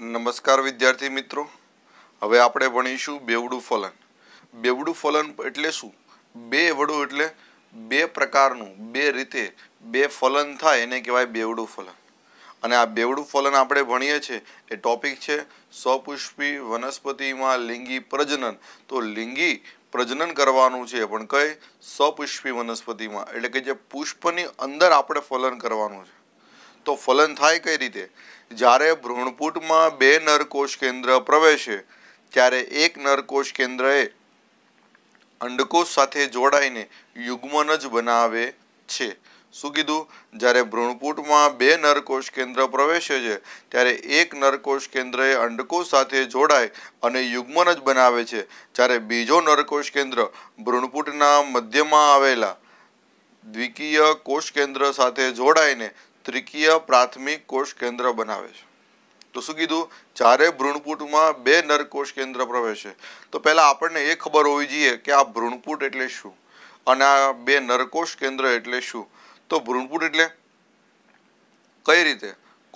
નમસ્કાર વિદ્યાર્થી મિત્રો હવે આપણે ભણીશું બેવડું ફલન બેવડું ફલન એટલે શું બે વડું એટલે બે પ્રકારનું બે રીતે બે ફલન થાય એને કહેવાય બેવડું ફલન અને આ બેવડું ફલન આપણે ભણીએ છીએ એ ટોપિક છે સપુષ્પી વનસ્પતિમાં લિંગી પ્રજનન તો લિંગી પ્રજનન કરવાનું છે પણ કઈ સપુષ્પી વનસ્પતિમાં એટલે કે જે પુષ્પની અંદર આપણે ફલન કરવાનું છે તો ફલન થાય કઈ રીતે જ્યારે ભ્રૂણપુટમાં બે નરકોષ કેન્દ્ર પ્રવેશે ત્યારે એક નરકોષ કેન્દ્રએ અંડકોષ સાથે જોડાઈને યુગ્મન જ બનાવે છે શું કીધું જ્યારે ભ્રૂણપુટમાં બે નરકોષ કેન્દ્ર પ્રવેશે છે ત્યારે એક નરકોષ કેન્દ્રએ અંડકોષ સાથે જોડાય અને યુગ્મન જ બનાવે છે જ્યારે બીજો નરકોષ કેન્દ્ર ભ્રૂણપુટના મધ્યમાં આવેલા દ્વિકીય કોષ કેન્દ્ર સાથે જોડાઈને ત્રિકીય પ્રાથમિક કોષ કેન્દ્ર બનાવે છે તો શું કીધું જ્યારે ભ્રૂણપૂટમાં બે નરકોષ કેન્દ્ર પ્રવેશે તો પહેલાં આપણને એ ખબર હોવી જોઈએ કે આ ભ્રૂણપૂટ એટલે શું અને આ બે નરકોષ કેન્દ્ર એટલે શું તો ભ્રૂણપૂટ એટલે કઈ રીતે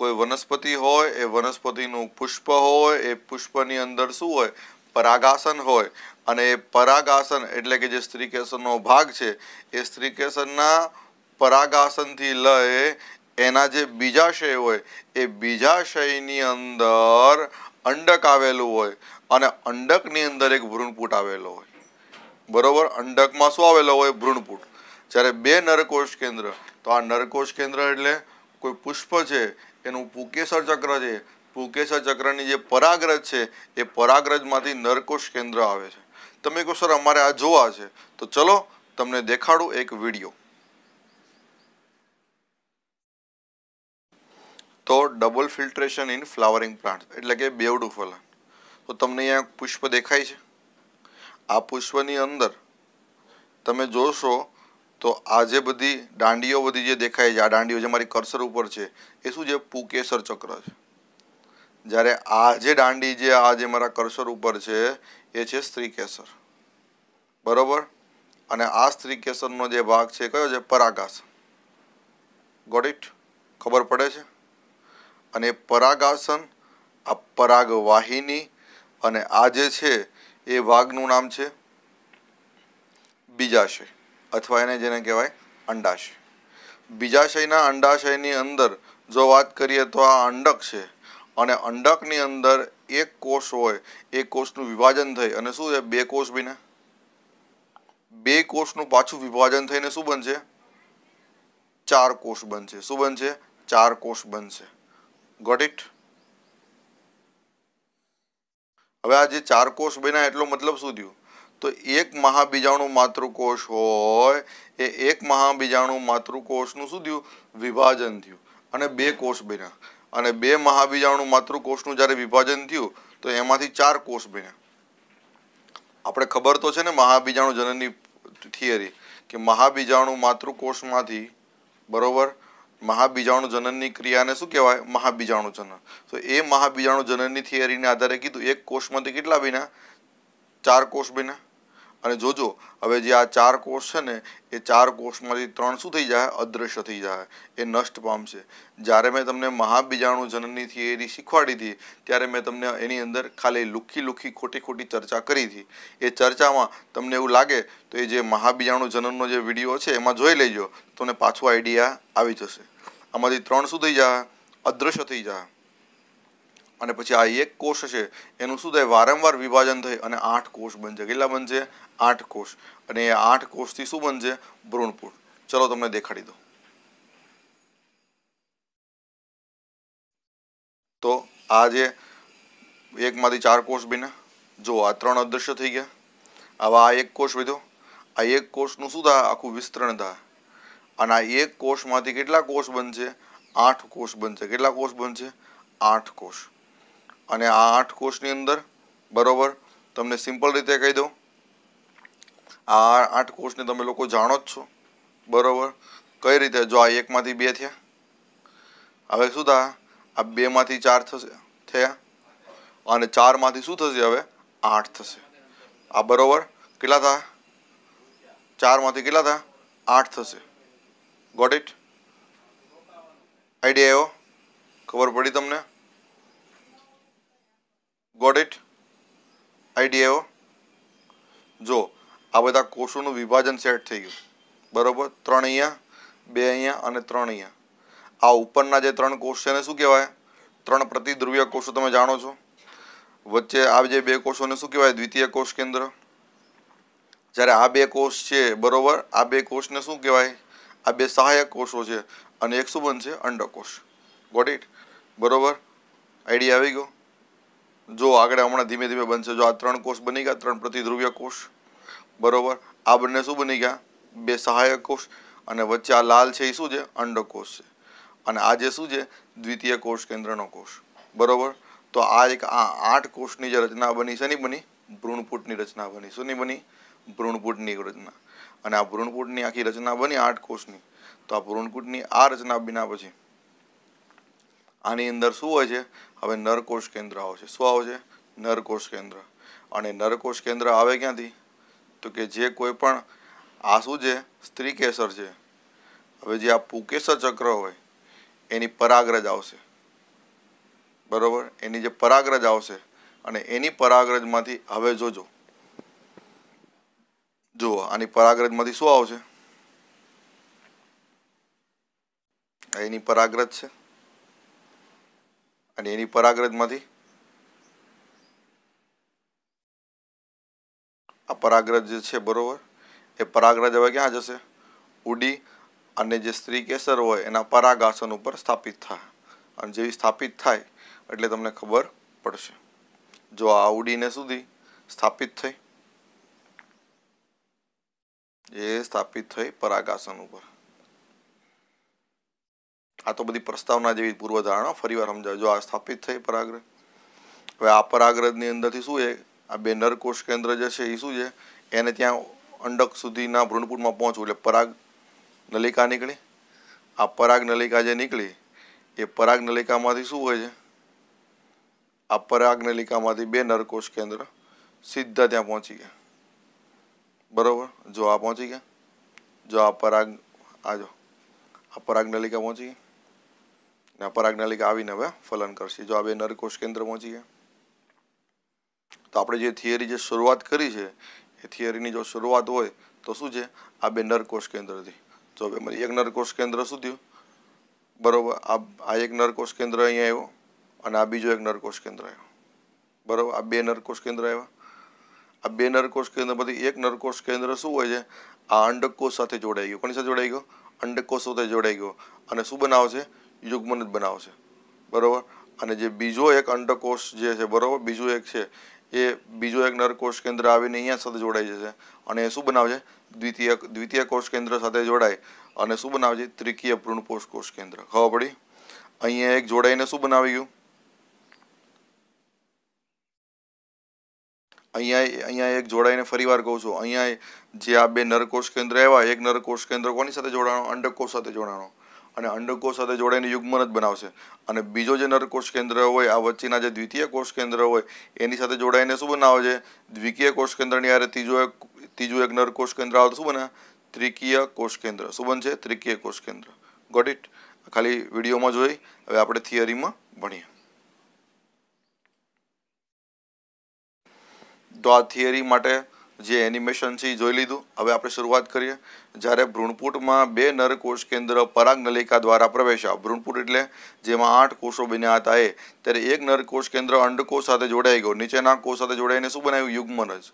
કોઈ વનસ્પતિ હોય એ વનસ્પતિનું પુષ્પ હોય એ પુષ્પની અંદર શું હોય પરાગાસન હોય અને એ પરાગાસન એટલે કે જે સ્ત્રીકેસરનો ભાગ છે એ સ્ત્રીકેસરના પરાગાસનથી લઈ એના જે બીજા શય હોય એ બીજા શયની અંદર અંડક આવેલું હોય અને અંડકની અંદર એક ભ્રૂણપૂટ આવેલો હોય બરોબર અંડકમાં શું આવેલો હોય ભ્રૂણપૂટ જ્યારે બે નરકોષ કેન્દ્ર તો આ નરકોષ કેન્દ્ર એટલે કોઈ પુષ્પ છે એનું પુકેસર ચક્ર છે પુકેસર ચક્રની જે પરાગ્રજ છે એ પરાગ્રજમાંથી નરકોષ કેન્દ્ર આવે છે તમે કહો સર અમારે આ જોવા છે તો ચલો તમને દેખાડું એક વિડીયો તો double filtration in flowering plant એટલે કે બેવડું ફલન તો તમને અહીંયા પુષ્પ દેખાય છે આ પુષ્પની અંદર તમે જોશો તો આ જે બધી દાંડીઓ બધી જે દેખાય છે આ દાંડીઓ જે મારી કર્સર ઉપર છે એ શું છે પુકેસર ચક્ર છે જ્યારે આ જે દાંડી જે આ જે મારા કર્સર ઉપર છે એ છે સ્ત્રી કેસર બરાબર અને આ સ્ત્રી કેસરનો જે ભાગ છે કયો છે પરાગાસ ગોટ ઇટ ખબર પડે છે અને પરાગાસન આ પરાગવાહિની અને આ જે છે એ વાઘનું નામ છે બીજાશય અથવા એને જેને કહેવાય અંડાશય બીજાશયના અંડાશયની અંદર જો વાત કરીએ તો આ અંડક છે અને અંડકની અંદર એક કોષ હોય એ કોષનું વિભાજન થઈ અને શું છે બે કોષ બને બે કોષનું પાછું વિભાજન થઈને શું બનશે ચાર કોષ બનશે શું બનશે ચાર કોષ બનશે ગોટ ઇટ હવે આ જે ચાર કોષ બન્યા એટલો મતલબ શું થયું તો એક મહાબીજાણુ માતૃકોષ હોય એ એક મહાબીજાણુ માતૃકોષનું શું થયું વિભાજન થયું અને બે કોષ બન્યા અને બે મહાબીજાણુ માતૃકોષનું જ્યારે વિભાજન થયું તો એમાંથી ચાર કોષ બન્યા આપણે ખબર તો છે ને મહાબીજાણુ જનનની થિયરી કે મહાબીજાણુ માતૃકોષમાંથી બરોબર મહાબીજાણુ જનનની ક્રિયાને શું કહેવાય મહાબીજાણુ જનન તો એ મહાબીજાણુ જનનની થિયરીને આધારે કીધું એક કોષમાંથી કેટલા બન્યા ચાર કોષ બીના અને જોજો હવે જે આ ચાર કોષ છે ને એ ચાર કોષમાંથી ત્રણ શું થઈ જાય અદૃશ્ય થઈ જાય એ નષ્ટ પામશે જ્યારે મેં તમને મહાબીજાણુ જનનની થિયરી શીખવાડી હતી ત્યારે મેં તમને એની અંદર ખાલી લુખી લુખી ખોટી ખોટી ચર્ચા કરી હતી એ ચર્ચામાં તમને એવું લાગે તો એ જે મહાબીજાણુ જનનનો જે વિડીયો છે એમાં જોઈ લેજો તમને પાછો આઈડિયા આવી જશે આમાંથી ત્રણ શું થઈ જા અદૃશ્ય થઈ જા અને પછી આ એક કોષ છે એનું શું થાય વારંવાર વિભાજન થાય અને આઠ કોષ બનશે કેટલા બનશે આઠ કોષ અને એ આઠ કોષથી શું બનશે ભ્રૂણપૂટ ચલો તમને દેખાડી દો તો આ જે એકમાંથી ચાર કોષ બન્યા જો આ ત્રણ અદૃશ્ય થઈ ગયા આવા આ એક કોષ વધ્યો આ એક કોષનું શું થાય આખું વિસ્તરણ થાય અને આ એક કોષમાંથી કેટલા કોષ બનશે આઠ કોષ બનશે કેટલા કોષ બનશે આઠ કોષ અને આ આઠ કોષની અંદર બરાબર તમને સિમ્પલ રીતે કહી દઉં આ આઠ કોષને તમે લોકો જાણો જ છો બરાબર કઈ રીતે જો આ એકમાંથી બે થયા હવે શું થાય આ બેમાંથી ચાર થશે થયા અને ચારમાંથી શું થશે હવે આઠ થશે આ બરાબર કેટલા થયા ચારમાંથી કેટલા થયા આઠ થશે ગોટ ઇટ આઈડિયા આવ્યો ખબર પડી તમને ગોટ ઇટ આઈડિયા આવ્યો જો આ બધા કોષોનું વિભાજન સેટ થઈ ગયું બરાબર ત્રણ અહીંયા બે અહીંયા અને ત્રણ અહીંયા આ ઉપરના જે ત્રણ કોષ છે એને શું કહેવાય ત્રણ પ્રતિધ્રુવીય કોષો તમે જાણો છો વચ્ચે આ જે બે કોષોને શું કહેવાય દ્વિતીય કોષ કેન્દ્ર જ્યારે આ બે કોષ છે બરાબર આ બે કોષને શું કહેવાય આ બે સહાયક કોષો છે અને એક શું બનશે અંડકોષ ગોટ ઇટ બરોબર આઈડિયા આવી ગયો જો આગળ હમણાં ધીમે ધીમે બનશે જો આ ત્રણ કોષ બની ગયા ત્રણ પ્રતિધ્રુવ્ય કોષ બરોબર આ બંને શું બની ગયા બે સહાયક કોષ અને વચ્ચે આ લાલ છે એ શું છે અંડકોષ છે અને આ જે શું છે દ્વિતીય કોષ કેન્દ્રનો કોષ બરોબર તો આ એક આ આઠ કોષની જે રચના બની શેની બની ભ્રૂણપુટની રચના બની શેની બની ભ્રૂણપૂટની રચના અને આ ભ્રૂણપૂટની આખી રચના બની આઠ કોષની તો આ ભ્રૂણકૂટની આ રચના બિના પછી આની અંદર શું હોય છે હવે નરકોષ કેન્દ્ર આવે છે શું આવે છે નરકોષ કેન્દ્ર અને નરકોષ કેન્દ્ર આવે ક્યાંથી તો કે જે કોઈ પણ આ શું છે સ્ત્રી કેસર છે હવે જે આ પુકેસર ચક્ર હોય એની પરાગ્રજ આવશે બરોબર એની જે પરાગ્રજ આવશે અને એની પરાગ્રજમાંથી હવે જોજો જુઓ આની પરાગરજમાંથી શું આવશે એની પરાગરજ છે અને એની પરાગરજમાંથી આ પરાગરજ જે છે બરોબર એ પરાગરજ હવે ક્યાં જશે ઉડી અને જે સ્ત્રી કેસર હોય એના પરાગ આસન ઉપર સ્થાપિત થાય અને જેવી સ્થાપિત થાય એટલે તમને ખબર પડશે જો આ ઉડીને સુધી સ્થાપિત થઈ એ સ્થાપિત થઈ પરાગ આસન ઉપર આ તો બધી પ્રસ્તાવના જેવી પૂર્વધારણા ફરીવાર સમજાય જો આ સ્થાપિત થઈ પરાગ્રહ હવે આ પરાગ્રહની અંદરથી શું છે આ બે નરકોષ કેન્દ્ર જે છે એ શું છે એને ત્યાં અંડક સુધીના ભ્રૂણપુટમાં પહોંચવું એટલે પરાગ નલિકા નીકળી આ પરાગ નલિકા જે નીકળી એ પરાગ નલિકામાંથી શું હોય છે આ પરાગ નલિકામાંથી બે નરકોષ કેન્દ્ર સીધા ત્યાં પહોંચી ગયા બરાબર જો આ પહોંચી ગયા જો આ પરાગ આ જો આ પરાગ પહોંચી ગઈ ને આ આવીને હવે ફલન કરશે જો આ બે નરકોષ કેન્દ્ર પહોંચી ગયા તો આપણે જે થિયરી જે શરૂઆત કરી છે એ થિયરીની જો શરૂઆત હોય તો શું છે આ બે નરકોશ કેન્દ્રથી જો બેમાંથી એક નરકોષ કેન્દ્ર શું થયું બરાબર આ આ એક નરકોશ કેન્દ્ર અહીંયા આવ્યો અને આ બીજો એક નરકોષ કેન્દ્ર આવ્યો બરાબર આ બે નરકોશ કેન્દ્ર આવ્યા આ બે નરકોષ કેન્દ્રમાંથી એક નરકોષ કેન્દ્ર શું હોય છે આ અંડકોષ સાથે જોડાઈ ગયો કોની સાથે જોડાઈ ગયો અંડકોષ સાથે જોડાઈ ગયો અને શું બનાવશે યુગ્મન જ બનાવશે બરાબર અને જે બીજો એક અંડકોષ જે છે બરાબર બીજો એક છે એ બીજો એક નરકોષ કેન્દ્ર આવીને અહીંયા સાથે જોડાઈ જશે અને એ શું બનાવશે દ્વિતીય દ્વિતીય કોષ કેન્દ્ર સાથે જોડાય અને શું બનાવશે ત્રિકીય ભ્રૂણ કોષ કેન્દ્ર ખબર પડી અહીંયા એક જોડાઈને શું બનાવી ગયું અહીંયા અહીંયા એક જોડાઈને ફરીવાર કહું છું અહીંયા જે આ બે નરકોષ કેન્દ્ર આવ્યા એક નરકોષ કેન્દ્ર કોની સાથે જોડાણો અંડકોષ સાથે જોડાણો અને અંડકોષ સાથે જોડાઈને યુગ્મન જ બનાવશે અને બીજો જે નરકોષ કેન્દ્ર હોય આ વચ્ચેના જે દ્વિતીય કોષ કેન્દ્ર હોય એની સાથે જોડાઈને શું બનાવે છે દ્વિકીય કોષ કેન્દ્રની યારે ત્રીજો એક ત્રીજું એક નરકોષ કેન્દ્ર આવે શું બને ત્રિકીય કોષ કેન્દ્ર શું બનશે ત્રિકીય કોષ કેન્દ્ર ગોટ ઇટ ખાલી વિડીયોમાં જોઈ હવે આપણે થિયરીમાં ભણીએ તો આ થિયરી માટે જે એનિમેશન છે એ જોઈ લીધું હવે આપણે શરૂઆત કરીએ જ્યારે ભ્રૂણપુટમાં બે નર કોષ કેન્દ્ર પરાગનલિકા દ્વારા પ્રવેશ્યા ભ્રૂણપુટ એટલે જેમાં આઠ કોષો બન્યા હતા એ ત્યારે એક નર કોષ કેન્દ્ર અંડકોષ સાથે જોડાઈ ગયો નીચેના કોષ સાથે જોડાઈને શું બનાવ્યું યુગ્મનજ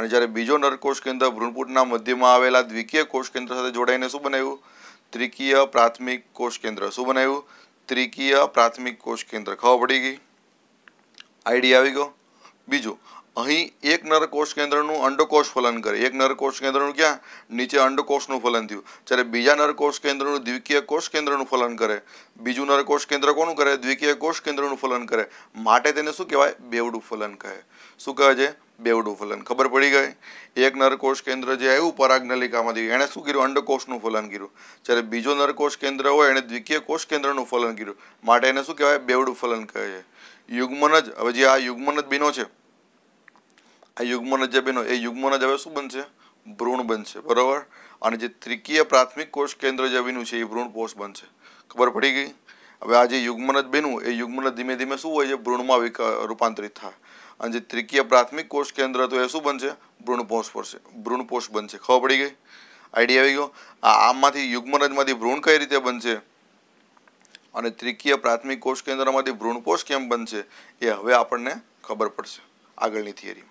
અને જ્યારે બીજો નરકોષ કેન્દ્ર ભ્રૂણપુટના મધ્યમાં આવેલા દ્વિકીય કોષ કેન્દ્ર સાથે જોડાઈને શું બનાવ્યું ત્રિકીય પ્રાથમિક કોષ કેન્દ્ર શું બનાવ્યું ત્રિકીય પ્રાથમિક કોષ કેન્દ્ર ખબર પડી ગઈ આઈડિયા આવી ગયો બીજું અહીં એક નરકોષ કેન્દ્રનું અંડકોષ ફલન કરે એક નરકોષ કેન્દ્રનું ક્યાં નીચે અંડકોષનું ફલન થયું જ્યારે બીજા નરકોષ કેન્દ્રનું દ્વિકીય કોષ કેન્દ્રનું ફલન કરે બીજું નરકોષ કેન્દ્ર કોનું કરે દ્વિકીય કોષ કેન્દ્રનું ફલન કરે માટે તેને શું કહેવાય બેવડું ફલન કહે શું કહે છે બેવડું ફલન ખબર પડી ગઈ એક નરકોષ કેન્દ્ર જે આવ્યું પરાગનલિકામાંથી એણે શું કર્યું અંડકોષનું ફલન કર્યું જ્યારે બીજો નરકોષ કેન્દ્ર હોય એણે દ્વિકીય કોષ કેન્દ્રનું ફલન કર્યું માટે એને શું કહેવાય બેવડું ફલન કહે છે યુગ્મન જ હવે જે આ યુગ્મન જ બીનો છે આ યુગ્મનજ બેનો એ યુગ્મનો હવે શું બનશે ભ્રૂણ બનશે બરાબર અને જે ત્રિકીય પ્રાથમિક કોષ કેન્દ્ર જે બન્યું છે એ ભ્રૂણ કોષ બનશે ખબર પડી ગઈ હવે આ જે યુગ્મનજ બેનું એ યુગ્મન ધીમે ધીમે શું હોય છે ભ્રૂણમાં રૂપાંતરિત થાય અને જે ત્રિકીય પ્રાથમિક કોષ કેન્દ્ર હતું એ શું બનશે ભ્રૂણપોષ પડશે ભ્રૂણપોષ બનશે ખબર પડી ગઈ આઈડિયા આવી ગયો આ આમાંથી યુગ્મનજમાંથી ભ્રૂણ કઈ રીતે બનશે અને ત્રિકીય પ્રાથમિક કોષ કેન્દ્રમાંથી ભ્રૂણપોષ કેમ બનશે એ હવે આપણને ખબર પડશે આગળની થિયરી